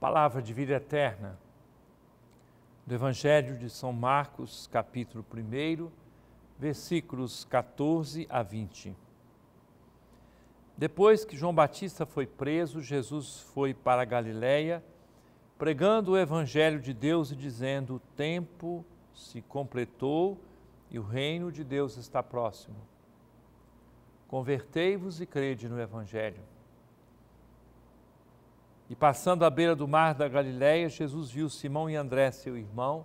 palavra de vida eterna, do Evangelho de São Marcos, capítulo 1, versículos 14 a 20. Depois que João Batista foi preso, Jesus foi para Galiléia, pregando o Evangelho de Deus e dizendo: O tempo se completou e o reino de Deus está próximo. Convertei-vos e crede no Evangelho. E passando à beira do mar da Galiléia, Jesus viu Simão e André, seu irmão,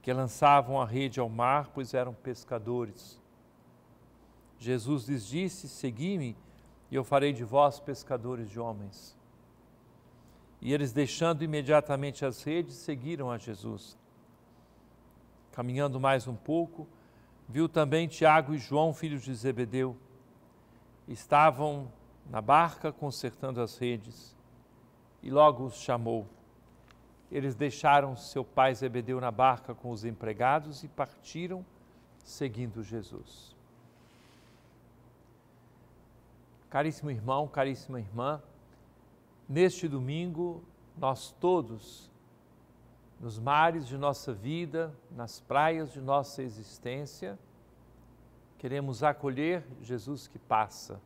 que lançavam a rede ao mar, pois eram pescadores. Jesus lhes disse: Segui-me, e eu farei de vós pescadores de homens. E eles, deixando imediatamente as redes, seguiram a Jesus. Caminhando mais um pouco, viu também Tiago e João, filhos de Zebedeu. Estavam na barca consertando as redes e logo os chamou. Eles deixaram seu pai Zebedeu na barca com os empregados e partiram seguindo Jesus. Caríssimo irmão, caríssima irmã, neste domingo nós todos, nos mares de nossa vida, nas praias de nossa existência, queremos acolher Jesus que passa.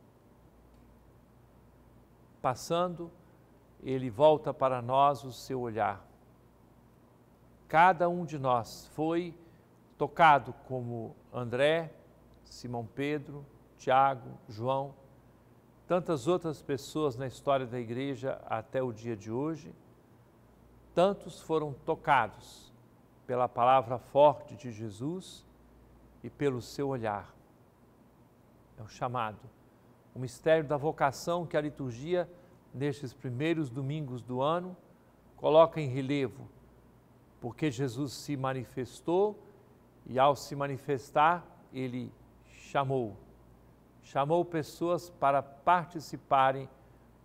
Passando, ele volta para nós o seu olhar. Cada um de nós foi tocado como André, Simão Pedro, Tiago, João, tantas outras pessoas na história da igreja até o dia de hoje. Tantos foram tocados pela palavra forte de Jesus e pelo seu olhar. É o chamado, o mistério da vocação que a liturgia nestes primeiros domingos do ano, coloca em relevo, porque Jesus se manifestou e, ao se manifestar, ele chamou. Chamou pessoas para participarem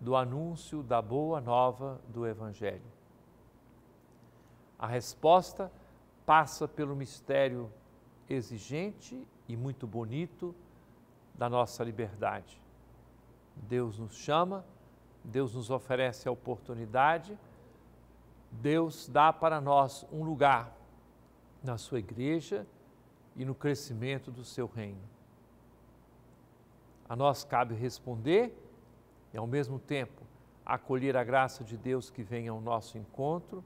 do anúncio da boa nova do Evangelho. A resposta passa pelo mistério exigente e muito bonito da nossa liberdade. Deus nos chama Deus nos oferece a oportunidade, Deus dá para nós um lugar na sua igreja e no crescimento do seu reino. A nós cabe responder e, ao mesmo tempo, acolher a graça de Deus que vem ao nosso encontro,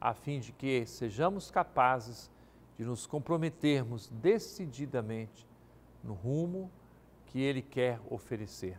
a fim de que sejamos capazes de nos comprometermos decididamente no rumo que Ele quer oferecer